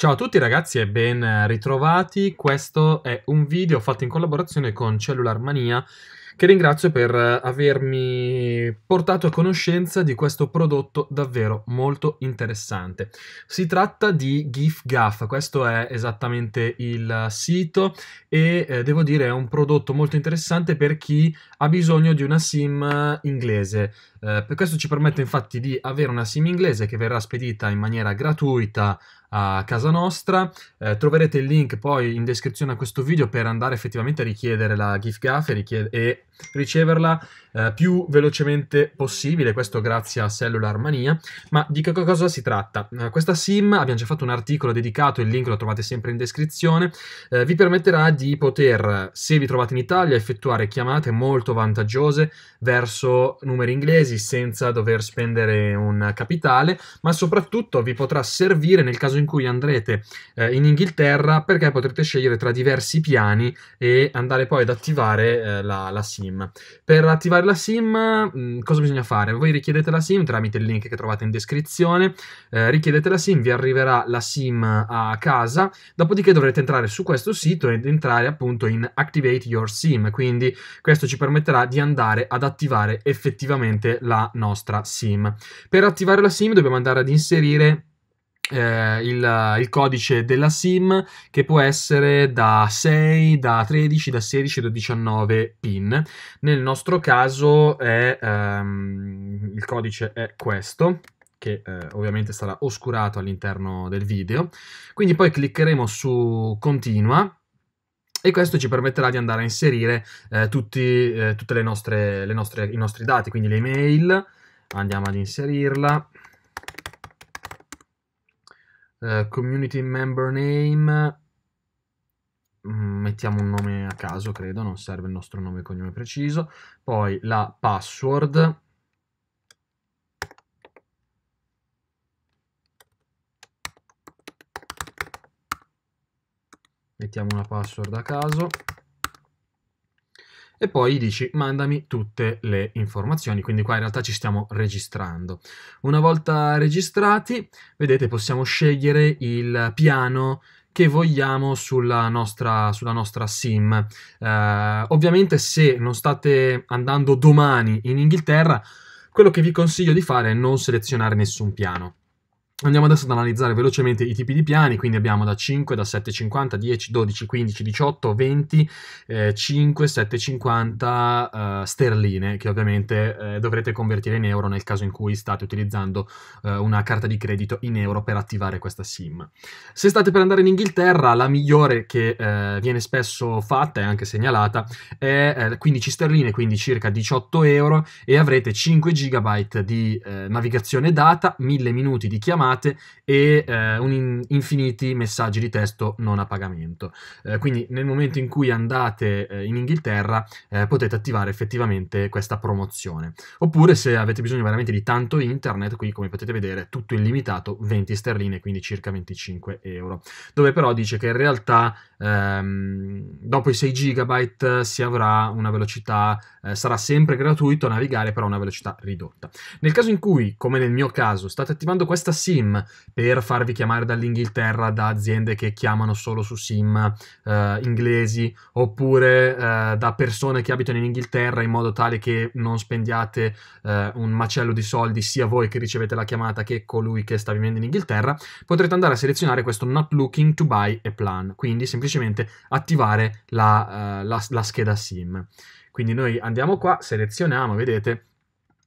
Ciao a tutti ragazzi e ben eh, ritrovati, questo è un video fatto in collaborazione con Cellular Mania che ringrazio per eh, avermi portato a conoscenza di questo prodotto davvero molto interessante. Si tratta di GIFGAF, questo è esattamente il sito e eh, devo dire è un prodotto molto interessante per chi ha bisogno di una SIM eh, inglese. Eh, questo ci permette infatti di avere una SIM inglese che verrà spedita in maniera gratuita a casa nostra. Eh, troverete il link poi in descrizione a questo video per andare effettivamente a richiedere la GIF GAF e, richied- e riceverla eh, più velocemente possibile, questo grazie a Cellular Mania. Ma di che cosa si tratta? Eh, questa SIM, abbiamo già fatto un articolo dedicato, il link lo trovate sempre in descrizione, eh, vi permetterà di poter, se vi trovate in Italia, effettuare chiamate molto vantaggiose verso numeri inglesi senza dover spendere un capitale, ma soprattutto vi potrà servire nel caso in cui andrete eh, in Inghilterra perché potrete scegliere tra diversi piani e andare poi ad attivare eh, la, la SIM. Per attivare la SIM, mh, mm, cosa bisogna fare? Voi richiedete la SIM tramite il link che trovate in descrizione, eh, richiedete la SIM, vi arriverà la SIM a casa, dopodiché dovrete entrare su questo sito ed entrare appunto in Activate Your SIM, quindi questo ci permetterà di andare ad attivare effettivamente la nostra SIM. Per attivare la SIM dobbiamo andare ad inserire eh, il, il, codice della SIM che può essere da 6, da 13, da 16, da 19 pin. Nel nostro caso è, ehm, il codice è questo che eh, ovviamente sarà oscurato all'interno del video. Quindi poi cliccheremo su continua e questo ci permetterà di andare a inserire eh, tutti eh, le nostre, le nostre, i nostri dati, quindi le l'email, andiamo ad inserirla, eh, community member name mm, mettiamo un nome a caso credo non serve il nostro nome e cognome preciso poi la password mettiamo una password a caso e poi gli dici mandami tutte le informazioni, quindi qua in realtà ci stiamo registrando. Una volta registrati, vedete, possiamo scegliere il piano che vogliamo sulla nostra, sulla nostra SIM. Eh, ovviamente se non state andando domani in Inghilterra, quello che vi consiglio di fare è non selezionare nessun piano. Andiamo adesso ad analizzare velocemente i tipi di piani, quindi abbiamo da 5, da 7,50, 10, 12, 15, 18, 20, eh, 5, 7,50 eh, sterline che ovviamente eh, dovrete convertire in euro nel caso in cui state utilizzando eh, una carta di credito in euro per attivare questa SIM. Se state per andare in Inghilterra, la migliore che eh, viene spesso fatta e anche segnalata è 15 eh, sterline, quindi circa 18 euro e avrete 5 GB di navigazione data, 1000 minuti di chiamata chiamate e eh, un infiniti messaggi di testo non a pagamento. Eh, quindi nel momento in cui andate eh, in Inghilterra eh, potete attivare effettivamente questa promozione. Oppure se avete bisogno veramente di tanto internet, qui come potete vedere tutto illimitato, 20 sterline, quindi circa 25 euro. Dove però dice che in realtà ehm, dopo i 6 GB eh, si avrà una velocità, eh, sarà sempre gratuito navigare però a una velocità ridotta. Nel caso in cui, come nel mio caso, state attivando questa SIM SIM, per farvi chiamare dall'Inghilterra da aziende che chiamano solo su SIM eh, inglesi, oppure eh, da persone che abitano in Inghilterra in modo tale che non spendiate eh, un macello di soldi sia voi che ricevete la chiamata che colui che sta vivendo in Inghilterra, potrete andare a selezionare questo Not Looking to Buy a Plan, quindi semplicemente attivare la, eh, la, la scheda SIM. Quindi noi andiamo qua, selezioniamo, vedete,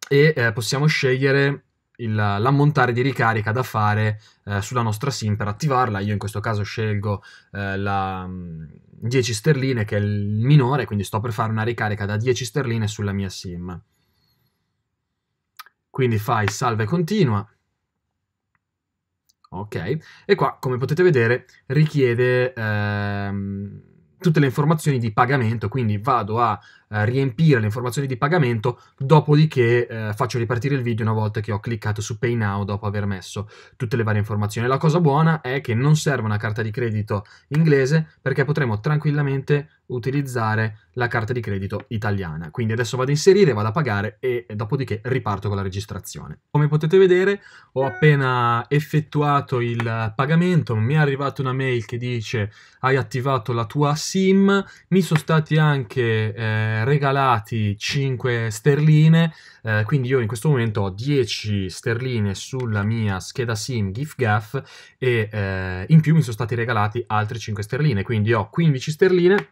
e eh, possiamo scegliere il, l'ammontare di ricarica da fare eh, sulla nostra SIM per attivarla. Io in questo caso scelgo eh, la, 10 mm, sterline che è il minore, quindi sto per fare una ricarica da 10 sterline sulla mia SIM. Quindi fai salva e continua. Ok, e qua come potete vedere richiede ehm, tutte le informazioni di pagamento, quindi vado a eh, riempire le informazioni di pagamento, dopodiché eh, faccio ripartire il video una volta che ho cliccato su Pay Now dopo aver messo tutte le varie informazioni. La cosa buona è che non serve una carta di credito inglese perché potremo tranquillamente utilizzare la carta di credito italiana. Quindi adesso vado a inserire, vado a pagare e dopodiché riparto con la registrazione. Come potete vedere ho appena effettuato il pagamento, mi è arrivata una mail che dice hai attivato la tua SIM, mi sono stati anche eh, regalati 5 sterline, eh, quindi io in questo momento ho 10 sterline sulla mia scheda SIM GIFGAF e eh, in più mi sono stati regalati altri 5 sterline, quindi ho 15 sterline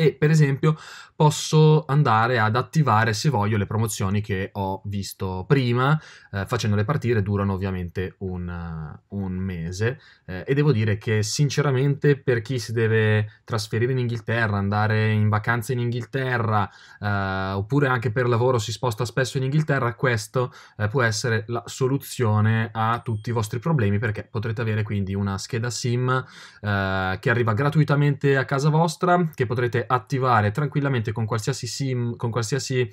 e per esempio posso andare ad attivare se voglio le promozioni che ho visto prima eh, facendole partire durano ovviamente un, eh, un mese eh, e devo dire che sinceramente per chi si deve trasferire in Inghilterra andare in vacanza in Inghilterra eh, oppure anche per lavoro si sposta spesso in Inghilterra questo eh, può essere la soluzione a tutti i vostri problemi perché potrete avere quindi una scheda SIM eh, che arriva gratuitamente a casa vostra che potrete attivare tranquillamente con qualsiasi, sim, con qualsiasi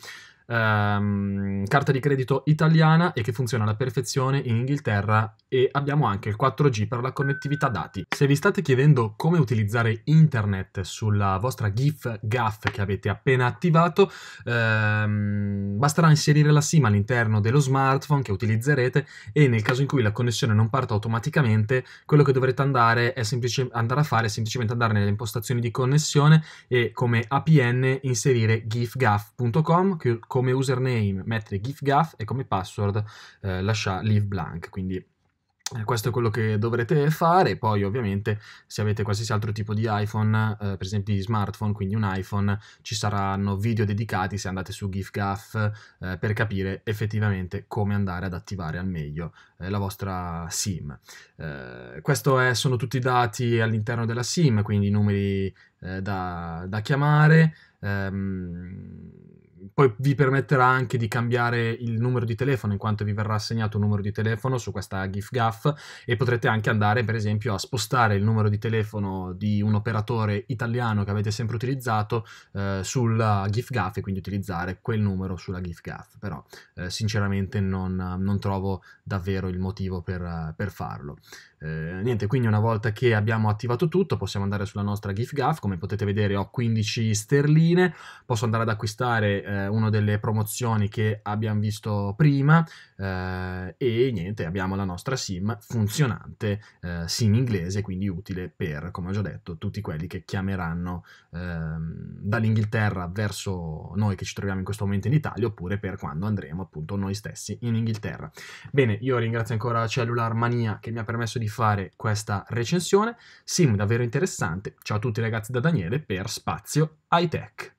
ehm, carta di credito italiana e che funziona alla perfezione in Inghilterra e abbiamo anche il 4G per la connettività dati. Se vi state chiedendo come utilizzare internet sulla vostra GIF GAF che avete appena attivato, ehm, basterà inserire la SIM all'interno dello smartphone che utilizzerete e nel caso in cui la connessione non parta automaticamente, quello che dovrete andare, semplice, andare a fare è semplicemente andare nelle impostazioni di connessione e come APN inserire gifgaf.com come username mettere gifgaff e come password eh, lasciare leave blank, quindi eh, questo è quello che dovrete fare, poi ovviamente se avete qualsiasi altro tipo di iPhone, eh, per esempio di smartphone, quindi un iPhone, ci saranno video dedicati se andate su GIFGAF eh, per capire effettivamente come andare ad attivare al meglio eh, la vostra SIM. Eh, questi sono tutti i dati all'interno della SIM, quindi i numeri eh, da, da, chiamare. Ehm, poi vi permetterà anche di cambiare il numero di telefono in quanto vi verrà assegnato un numero di telefono su questa GIF GAF e potrete anche andare per esempio a spostare il numero di telefono di un operatore italiano che avete sempre utilizzato eh, sulla GAF e quindi utilizzare quel numero sulla GIFGAF però eh, sinceramente non, non, trovo davvero il motivo per, per farlo eh, niente, quindi una volta che abbiamo attivato tutto possiamo andare sulla nostra GIFGAF, come potete vedere ho 15 sterline, posso andare ad acquistare eh, una delle promozioni che abbiamo visto prima eh, e niente, abbiamo la nostra SIM funzionante, eh, SIM inglese, quindi utile per, come ho già detto, tutti quelli che chiameranno ehm, dall'Inghilterra verso noi che ci troviamo in questo momento in Italia oppure per quando andremo appunto noi stessi in Inghilterra. Bene, io ringrazio ancora Cellular Mania che mi ha permesso di di fare questa recensione. Sim davvero interessante. Ciao a tutti ragazzi da Daniele per Spazio High Tech.